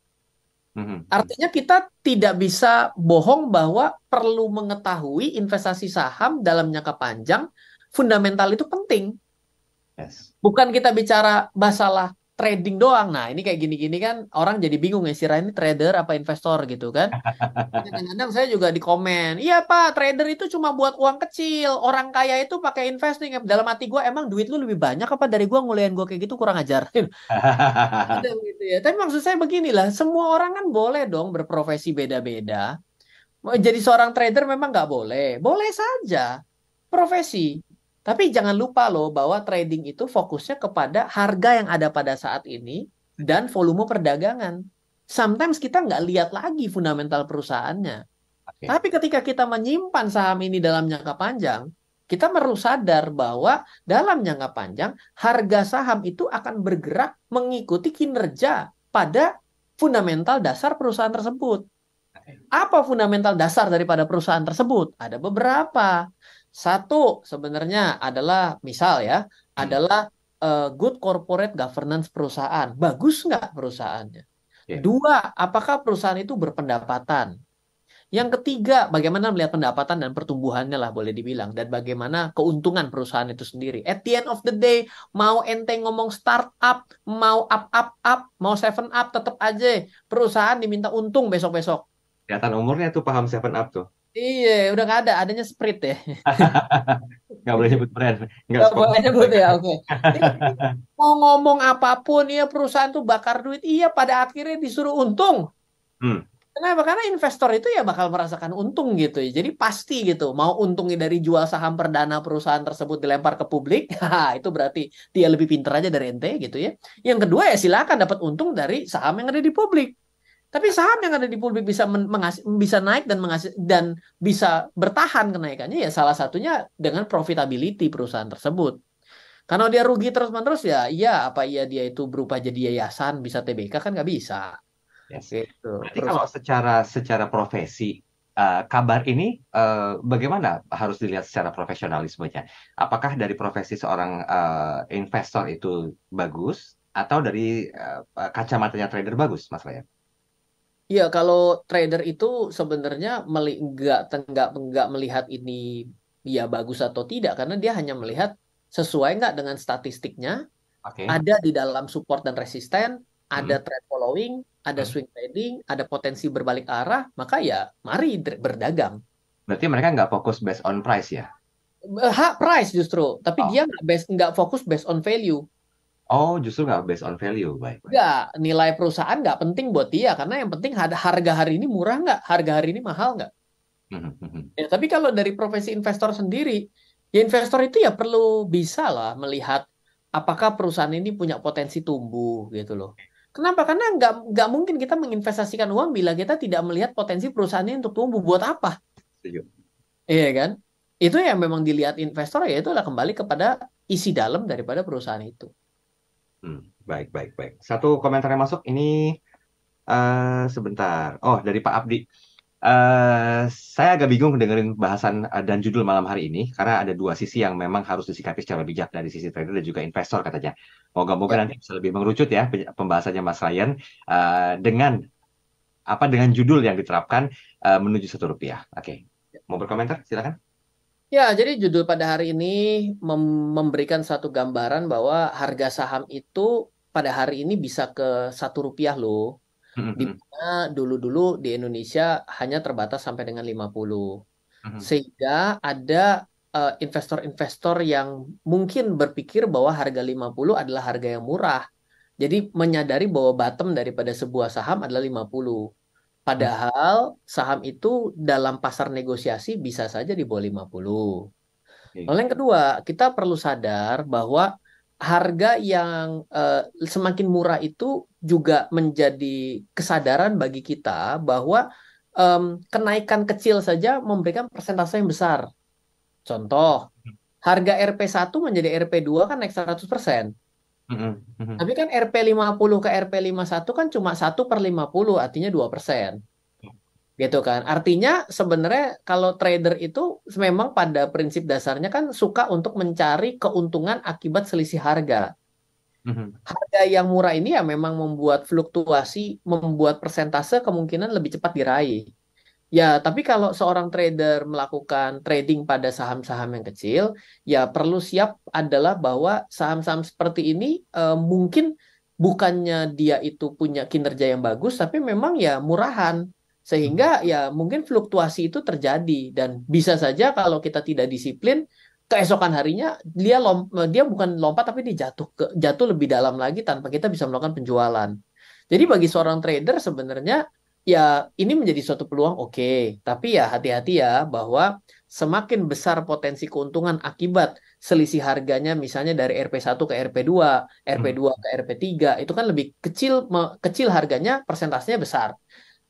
S1: Hmm. Artinya kita tidak bisa bohong bahwa perlu mengetahui investasi saham dalam jangka panjang, fundamental itu penting. Yes. Bukan kita bicara masalah trading doang. Nah, ini kayak gini-gini kan orang jadi bingung ya, si ini trader apa investor gitu kan. *laughs* Kadang-kadang saya juga di komen, iya Pak, trader itu cuma buat uang kecil. Orang kaya itu pakai investing. Dalam hati gue, emang duit lu lebih banyak apa dari gue nguliain gue kayak gitu kurang ajar. *laughs* gitu ya. Tapi maksud saya beginilah, semua orang kan boleh dong berprofesi beda-beda. Jadi seorang trader memang nggak boleh. Boleh saja profesi tapi jangan lupa loh bahwa trading itu fokusnya kepada harga yang ada pada saat ini dan volume perdagangan. Sometimes kita nggak lihat lagi fundamental perusahaannya. Okay. Tapi ketika kita menyimpan saham ini dalam jangka panjang, kita perlu sadar bahwa dalam jangka panjang harga saham itu akan bergerak mengikuti kinerja pada fundamental dasar perusahaan tersebut. Apa fundamental dasar daripada perusahaan tersebut? Ada beberapa satu sebenarnya adalah misal ya, hmm. adalah uh, good corporate governance perusahaan. Bagus nggak perusahaannya? Yeah. Dua, apakah perusahaan itu berpendapatan? Yang ketiga, bagaimana melihat pendapatan dan pertumbuhannya lah boleh dibilang. Dan bagaimana keuntungan perusahaan itu sendiri. At the end of the day, mau ente ngomong startup, mau up, up, up, mau seven up, tetap aja perusahaan diminta untung besok-besok.
S2: Kelihatan umurnya tuh paham seven up tuh.
S1: Iya, udah gak ada, adanya Sprite ya. *laughs*
S2: nggak boleh nyebut brand. Nggak boleh nyebut ya,
S1: oke. Okay. Mau ngomong apapun, ya perusahaan tuh bakar duit, iya pada akhirnya disuruh untung. Hmm. Kenapa? Karena investor itu ya bakal merasakan untung gitu ya. Jadi pasti gitu, mau untungnya dari jual saham perdana perusahaan tersebut dilempar ke publik, *laughs* itu berarti dia lebih pinter aja dari ente gitu ya. Yang kedua ya silakan dapat untung dari saham yang ada di publik. Tapi saham yang ada di publik bisa bisa naik dan dan bisa bertahan kenaikannya ya salah satunya dengan profitability perusahaan tersebut. Karena dia rugi terus-menerus ya, iya apa iya dia itu berupa jadi yayasan bisa TBK kan nggak bisa.
S2: Yes. Gitu. Berarti kalau secara secara profesi Uh, kabar ini uh, bagaimana harus dilihat secara profesionalismenya? Apakah dari profesi seorang uh, investor itu bagus atau dari uh, kacamatanya trader bagus, Mas Ryan?
S1: Iya, kalau trader itu sebenarnya meli enggak, melihat ini ya bagus atau tidak, karena dia hanya melihat sesuai nggak dengan statistiknya, okay. ada di dalam support dan resisten, ada hmm. trend following, ada hmm. swing trading, ada potensi berbalik arah, maka ya mari
S2: berdagang. Berarti mereka nggak fokus based on price ya?
S1: Hak price justru, tapi oh. dia nggak based, nggak fokus based on value.
S2: Oh, justru nggak based on value, baik.
S1: Nggak, nilai perusahaan nggak penting buat dia karena yang penting harga hari ini murah nggak, harga hari ini mahal nggak.
S2: Mm-hmm.
S1: ya, tapi kalau dari profesi investor sendiri, ya investor itu ya perlu bisa lah melihat apakah perusahaan ini punya potensi tumbuh gitu loh. Kenapa? Karena nggak nggak mungkin kita menginvestasikan uang bila kita tidak melihat potensi perusahaan ini untuk tumbuh buat apa? Iya kan? Itu yang memang dilihat investor ya itu adalah kembali kepada isi dalam daripada perusahaan itu.
S2: Hmm, baik, baik, baik.
S1: Satu komentar
S2: yang masuk ini uh, sebentar. Oh, dari Pak Abdi. Uh, saya agak bingung dengerin bahasan eh, dan judul malam hari ini karena ada dua sisi yang memang harus disikapi secara bijak dari sisi trader dan juga investor katanya. Moga-moga ya. nanti bisa lebih mengerucut ya pembahasannya Mas Ryan uh, dengan apa dengan judul yang diterapkan uh, menuju satu rupiah. Oke, okay. mau berkomentar silakan.
S1: Ya, jadi judul pada hari ini memberikan satu gambaran bahwa harga saham itu pada hari ini bisa ke satu rupiah loh. Mm-hmm. Di mana dulu-dulu di Indonesia hanya terbatas sampai dengan 50. puluh. Mm-hmm. Sehingga ada eh, investor-investor uh, yang mungkin berpikir bahwa harga 50 adalah harga yang murah. Jadi menyadari bahwa bottom daripada sebuah saham adalah 50. Hmm. Padahal saham itu dalam pasar negosiasi bisa saja di bawah 50. Lalu yang kedua, kita perlu sadar bahwa harga yang eh, semakin murah itu juga menjadi kesadaran bagi kita bahwa um, kenaikan kecil saja memberikan persentase yang besar. Contoh, hmm. harga RP1 menjadi RP2 kan naik 100% hmm Tapi kan RP50 ke RP51 kan cuma 1 per 50, artinya 2 persen. Gitu kan. Artinya sebenarnya kalau trader itu memang pada prinsip dasarnya kan suka untuk mencari keuntungan akibat selisih harga. Mm-hmm. Harga yang murah ini ya memang membuat fluktuasi, membuat persentase kemungkinan lebih cepat diraih. Ya, tapi kalau seorang trader melakukan trading pada saham-saham yang kecil, ya perlu siap adalah bahwa saham-saham seperti ini eh, mungkin bukannya dia itu punya kinerja yang bagus, tapi memang ya murahan. Sehingga hmm. ya mungkin fluktuasi itu terjadi dan bisa saja kalau kita tidak disiplin keesokan harinya dia lomp, eh, dia bukan lompat tapi dia jatuh ke jatuh lebih dalam lagi tanpa kita bisa melakukan penjualan. Jadi bagi seorang trader sebenarnya ya ini menjadi suatu peluang oke, okay. tapi ya hati-hati ya bahwa semakin besar potensi keuntungan akibat selisih harganya misalnya dari RP1 ke RP2, RP2 hmm. ke RP3 itu kan lebih kecil kecil harganya persentasenya besar.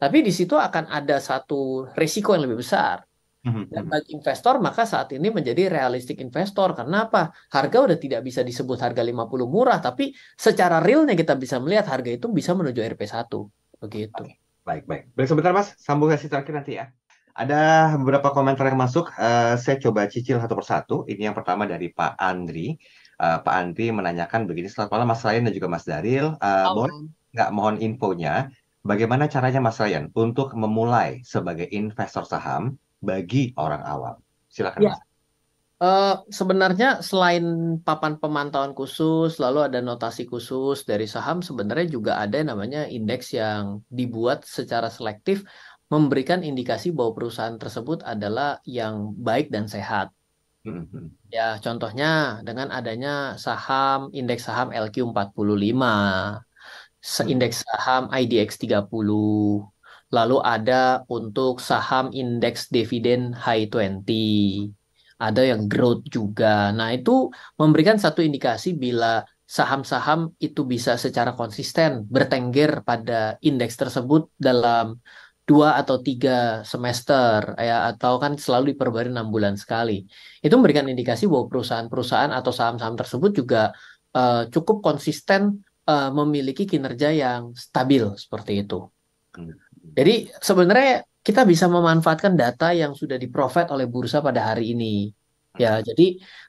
S1: Tapi di situ akan ada satu risiko yang lebih besar. Hmm, hmm, Dan bagi investor maka saat ini menjadi realistik investor. Karena apa? Harga udah tidak bisa disebut harga 50 murah, tapi secara realnya kita bisa melihat harga itu bisa menuju RP1. Begitu. Okay. Baik, baik. Baik sebentar Mas, sambung sesi terakhir nanti ya.
S2: Ada beberapa komentar yang masuk, uh, saya coba cicil satu persatu. Ini yang pertama dari Pak Andri. Uh, Pak Andri menanyakan begini, selamat malam Mas Ryan dan juga Mas Daril. Uh, oh. Mohon nggak mohon infonya, bagaimana caranya Mas Ryan untuk memulai sebagai investor saham bagi orang awam? Silakan
S1: ya. Mas. Uh, sebenarnya selain papan pemantauan khusus, lalu ada notasi khusus dari saham, sebenarnya juga ada yang namanya indeks yang dibuat secara selektif memberikan indikasi bahwa perusahaan tersebut adalah yang baik dan sehat. Mm-hmm. Ya, contohnya dengan adanya saham indeks saham LQ45, indeks mm-hmm. saham IDX 30, lalu ada untuk saham indeks dividen high 20 ada yang growth juga. Nah, itu memberikan satu indikasi bila saham-saham itu bisa secara konsisten bertengger pada indeks tersebut dalam dua atau tiga semester ya atau kan selalu diperbarui enam bulan sekali itu memberikan indikasi bahwa perusahaan-perusahaan atau saham-saham tersebut juga uh, cukup konsisten uh, memiliki kinerja yang stabil seperti itu. Hmm. Jadi sebenarnya kita bisa memanfaatkan data yang sudah di oleh bursa pada hari ini. Ya, hmm. jadi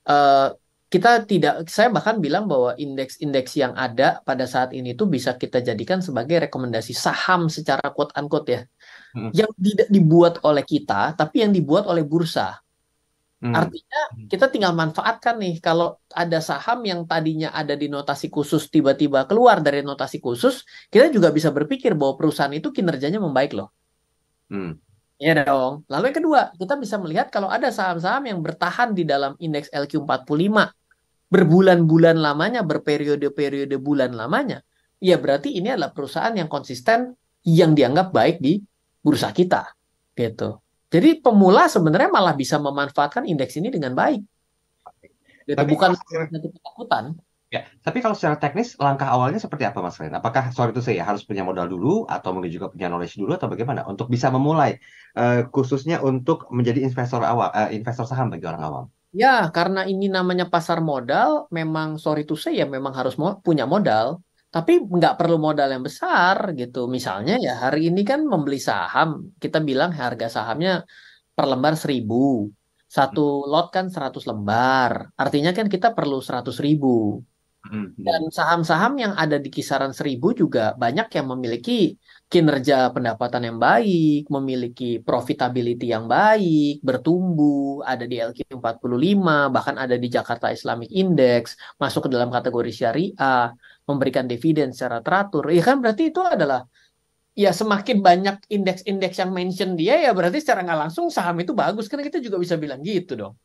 S1: uh, kita tidak saya bahkan bilang bahwa indeks-indeks yang ada pada saat ini itu bisa kita jadikan sebagai rekomendasi saham secara quote unquote ya. Hmm. Yang tidak dibuat oleh kita tapi yang dibuat oleh bursa. Hmm. Artinya hmm. kita tinggal manfaatkan nih kalau ada saham yang tadinya ada di notasi khusus tiba-tiba keluar dari notasi khusus, kita juga bisa berpikir bahwa perusahaan itu kinerjanya membaik loh. Hmm. Ya dong. Lalu yang kedua, kita bisa melihat kalau ada saham-saham yang bertahan di dalam indeks LQ45 berbulan-bulan lamanya, berperiode-periode bulan lamanya, ya berarti ini adalah perusahaan yang konsisten yang dianggap baik di bursa kita. Gitu. Jadi pemula sebenarnya malah bisa memanfaatkan indeks ini dengan baik. Gitu. Tapi Bukan ketakutan. ketakutan. Ya, tapi kalau secara teknis langkah awalnya seperti apa Mas Ren? Apakah sorry itu
S2: saya ya, harus punya modal dulu atau mungkin juga punya knowledge dulu atau bagaimana untuk bisa memulai uh, khususnya untuk menjadi investor awal uh, investor saham bagi orang awam?
S1: Ya, karena ini namanya pasar modal, memang sorry to say ya memang harus mo punya modal, tapi nggak perlu modal yang besar gitu. Misalnya ya hari ini kan membeli saham, kita bilang harga sahamnya per lembar seribu, satu hmm. lot kan seratus lembar, artinya kan kita perlu seratus ribu. Hmm, hmm. Dan saham-saham yang ada di kisaran seribu juga banyak yang memiliki kinerja pendapatan yang baik, memiliki profitability yang baik, bertumbuh, ada di LQ45, bahkan ada di Jakarta Islamic Index, masuk ke dalam kategori syariah, memberikan dividen secara teratur. Ya kan berarti itu adalah ya semakin banyak indeks-indeks yang mention dia ya berarti secara nggak langsung saham itu bagus. Karena kita juga bisa bilang gitu dong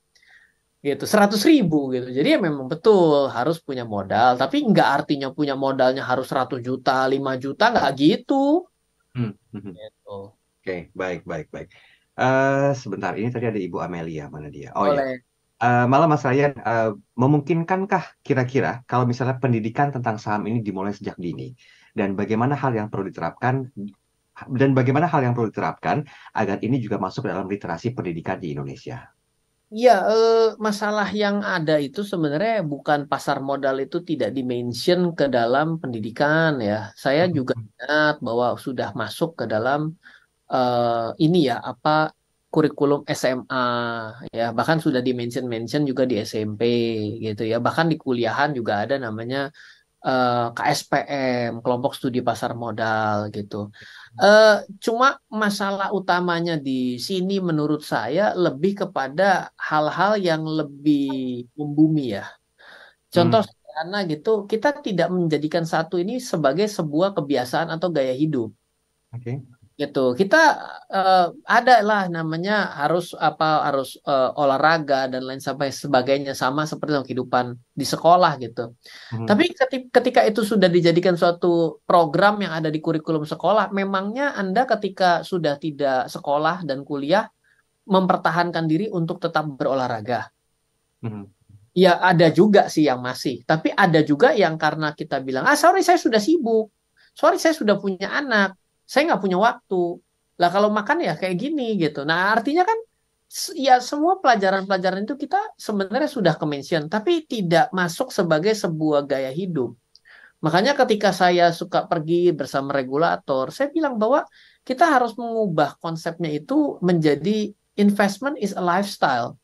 S1: gitu seratus ribu gitu jadi ya memang betul harus punya modal tapi nggak artinya punya modalnya harus 100 juta 5 juta nggak gitu,
S2: hmm. hmm. gitu. oke okay. baik baik baik uh, sebentar ini tadi ada ibu Amelia mana dia oh iya. Boleh. ya Uh, eh, malah Mas Ryan, uh, memungkinkankah kira-kira kalau misalnya pendidikan tentang saham ini dimulai sejak dini dan bagaimana hal yang perlu diterapkan dan bagaimana hal yang perlu diterapkan agar ini juga masuk dalam literasi pendidikan di Indonesia?
S1: Ya, eh, masalah yang ada itu sebenarnya bukan pasar modal itu tidak dimention ke dalam pendidikan ya. Saya hmm. juga ingat bahwa sudah masuk ke dalam eh, ini ya apa kurikulum SMA ya, bahkan sudah dimention mention juga di SMP gitu ya. Bahkan di kuliahan juga ada namanya Eh, KSPM kelompok studi pasar modal gitu. Uh, cuma masalah utamanya di sini menurut saya lebih kepada hal-hal yang lebih membumi ya. Contoh hmm. sederhana gitu, kita tidak menjadikan satu ini sebagai sebuah kebiasaan atau gaya hidup. Oke. Okay gitu kita uh, ada lah namanya harus apa harus uh, olahraga dan lain sebagainya sama seperti dalam kehidupan di sekolah gitu hmm. tapi ketika itu sudah dijadikan suatu program yang ada di kurikulum sekolah memangnya anda ketika sudah tidak sekolah dan kuliah mempertahankan diri untuk tetap berolahraga hmm. ya ada juga sih yang masih tapi ada juga yang karena kita bilang ah sorry saya sudah sibuk sorry saya sudah punya anak saya nggak punya waktu. Lah kalau makan ya kayak gini gitu. Nah artinya kan ya semua pelajaran-pelajaran itu kita sebenarnya sudah kemention tapi tidak masuk sebagai sebuah gaya hidup. Makanya ketika saya suka pergi bersama regulator, saya bilang bahwa kita harus mengubah konsepnya itu menjadi investment is a lifestyle.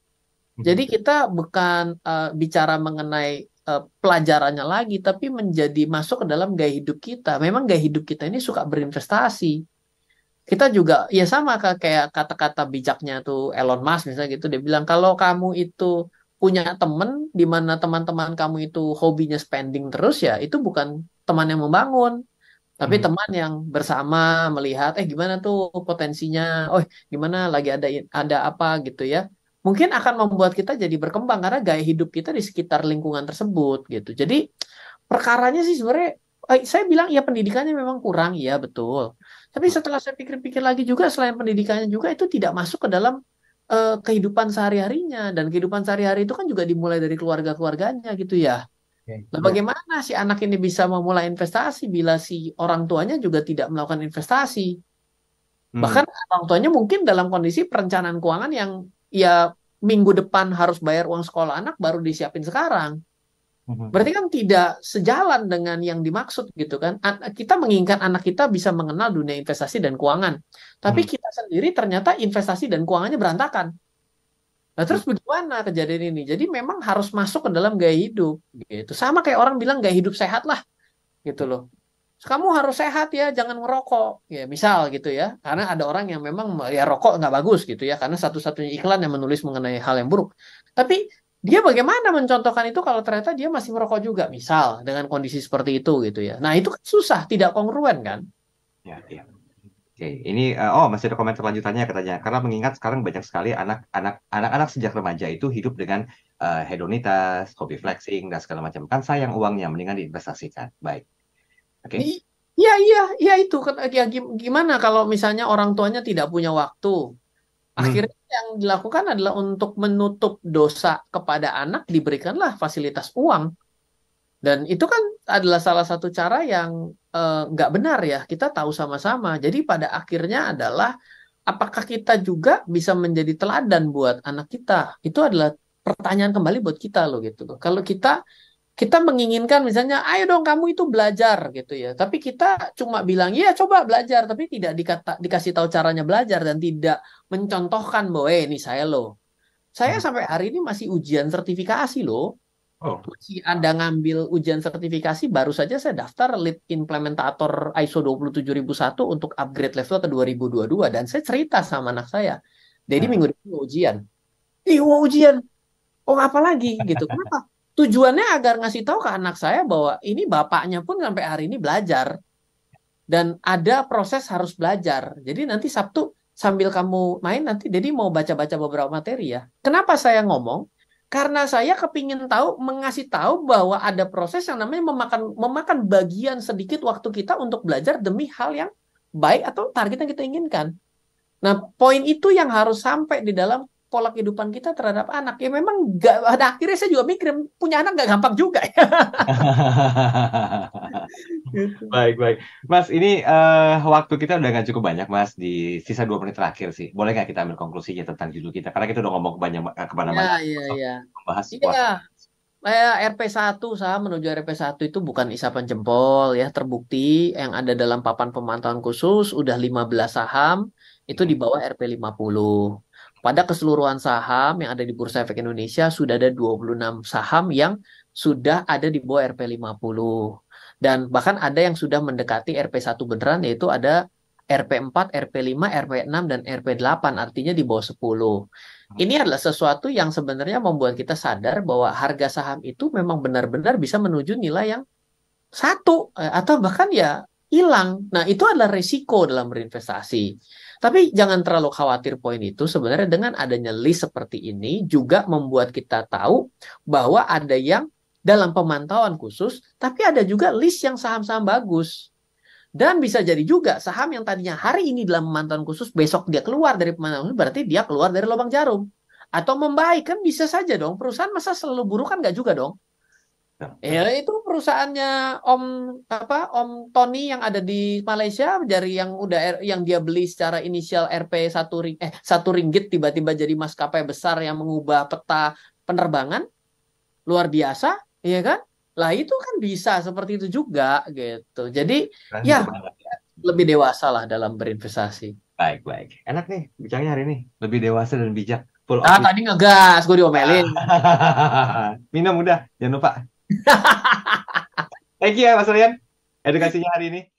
S1: Hmm. Jadi kita bukan uh, bicara mengenai uh, pelajarannya lagi, tapi menjadi masuk ke dalam gaya hidup kita. Memang gaya hidup kita ini suka berinvestasi. Kita juga ya sama kayak kata-kata bijaknya tuh Elon Musk misalnya gitu. Dia bilang kalau kamu itu punya temen di mana teman-teman kamu itu hobinya spending terus ya itu bukan teman yang membangun tapi hmm. teman yang bersama melihat eh gimana tuh potensinya oh gimana lagi ada ada apa gitu ya mungkin akan membuat kita jadi berkembang karena gaya hidup kita di sekitar lingkungan tersebut gitu. Jadi perkaranya sih sebenarnya eh, saya bilang ya pendidikannya memang kurang ya betul. Tapi hmm. setelah saya pikir-pikir lagi juga selain pendidikannya juga itu tidak masuk ke dalam uh, kehidupan sehari-harinya dan kehidupan sehari-hari itu kan juga dimulai dari keluarga-keluarganya gitu ya. Nah, bagaimana si anak ini bisa memulai investasi bila si orang tuanya juga tidak melakukan investasi? Hmm. Bahkan hmm. orang tuanya mungkin dalam kondisi perencanaan keuangan yang ya minggu depan harus bayar uang sekolah anak baru disiapin sekarang. Mm-hmm. Berarti kan tidak sejalan dengan yang dimaksud gitu kan. kita menginginkan anak kita bisa mengenal dunia investasi dan keuangan. Tapi hmm. kita sendiri ternyata investasi dan keuangannya berantakan. Nah terus bagaimana kejadian ini? Jadi memang harus masuk ke dalam gaya hidup gitu. Sama kayak orang bilang gaya hidup sehat lah gitu loh kamu harus sehat ya, jangan merokok, Ya, misal gitu ya. Karena ada orang yang memang ya rokok nggak bagus gitu ya, karena satu-satunya iklan yang menulis mengenai hal yang buruk. Tapi dia bagaimana mencontohkan itu kalau ternyata dia masih merokok juga, misal dengan kondisi seperti itu gitu ya. Nah, itu kan susah, tidak kongruen kan?
S2: Ya, ya. Oke, ini uh, oh masih ada komentar lanjutannya katanya. Karena mengingat sekarang banyak sekali anak-anak anak-anak sejak remaja itu hidup dengan uh, hedonitas, hobi flexing dan segala macam. Kan sayang uangnya mendingan diinvestasikan. Baik. Okay.
S1: Iya iya iya itu kan ya, gimana kalau misalnya orang tuanya tidak punya waktu hmm. akhirnya hmm. yang dilakukan adalah untuk menutup dosa kepada anak diberikanlah fasilitas uang dan itu kan adalah salah satu cara yang eh, nggak benar ya kita tahu sama-sama jadi pada akhirnya adalah apakah kita juga bisa menjadi teladan buat anak kita itu adalah pertanyaan kembali buat kita loh gitu kalau kita kita menginginkan misalnya ayo dong kamu itu belajar gitu ya tapi kita cuma bilang iya coba belajar tapi tidak dikata, dikasih tahu caranya belajar dan tidak mencontohkan bahwa eh, ini saya loh saya hmm. sampai hari ini masih ujian sertifikasi loh oh. Si ada ngambil ujian sertifikasi baru saja saya daftar lead implementator ISO 27001 untuk upgrade level ke 2022 dan saya cerita sama anak saya jadi hmm. minggu depan ujian ih ujian oh apa lagi gitu kenapa Tujuannya agar ngasih tahu ke anak saya bahwa ini bapaknya pun sampai hari ini belajar dan ada proses harus belajar. Jadi nanti Sabtu sambil kamu main nanti jadi mau baca-baca beberapa materi ya. Kenapa saya ngomong? Karena saya kepingin tahu mengasih tahu bahwa ada proses yang namanya memakan memakan bagian sedikit waktu kita untuk belajar demi hal yang baik atau target yang kita inginkan. Nah, poin itu yang harus sampai di dalam pola kehidupan kita terhadap anak ya memang gak pada akhirnya saya juga mikir punya anak gak gampang juga ya *laughs* gitu.
S2: baik baik mas ini uh, waktu kita udah nggak cukup banyak mas di sisa dua menit terakhir sih boleh nggak kita ambil konklusinya tentang judul kita karena kita udah ngomong banyak eh, ke mana ya, mana ya, ya. bahas ya.
S1: Eh, RP1 sah menuju RP1 itu bukan isapan jempol ya terbukti yang ada dalam papan pemantauan khusus udah 15 saham itu di hmm. bawah RP50 pada keseluruhan saham yang ada di Bursa Efek Indonesia sudah ada 26 saham yang sudah ada di bawah RP50. Dan bahkan ada yang sudah mendekati RP1 beneran yaitu ada RP4, RP5, RP6, dan RP8 artinya di bawah 10. Hmm. Ini adalah sesuatu yang sebenarnya membuat kita sadar bahwa harga saham itu memang benar-benar bisa menuju nilai yang satu eh, atau bahkan ya hilang. Nah, itu adalah risiko dalam berinvestasi. Tapi jangan terlalu khawatir poin itu sebenarnya dengan adanya list seperti ini juga membuat kita tahu bahwa ada yang dalam pemantauan khusus, tapi ada juga list yang saham-saham bagus. Dan bisa jadi juga saham yang tadinya hari ini dalam pemantauan khusus, besok dia keluar dari pemantauan khusus, berarti dia keluar dari lubang jarum. Atau membaik, kan bisa saja dong. Perusahaan masa selalu buruk kan nggak juga dong. Ya nah. itu perusahaannya Om apa Om Tony yang ada di Malaysia dari yang udah yang dia beli secara inisial RP satu ring eh satu ringgit tiba-tiba jadi maskapai besar yang mengubah peta penerbangan luar biasa, ya kan? Lah itu kan bisa seperti itu juga gitu. Jadi nah, ya banget. lebih dewasa lah dalam berinvestasi. Baik baik, enak nih bicaranya hari ini lebih
S2: dewasa dan bijak.
S1: ah, tadi ngegas, gue diomelin.
S2: *laughs*
S1: Minum udah, jangan
S2: lupa. Thank you ya Mas Rian edukasinya hari ini.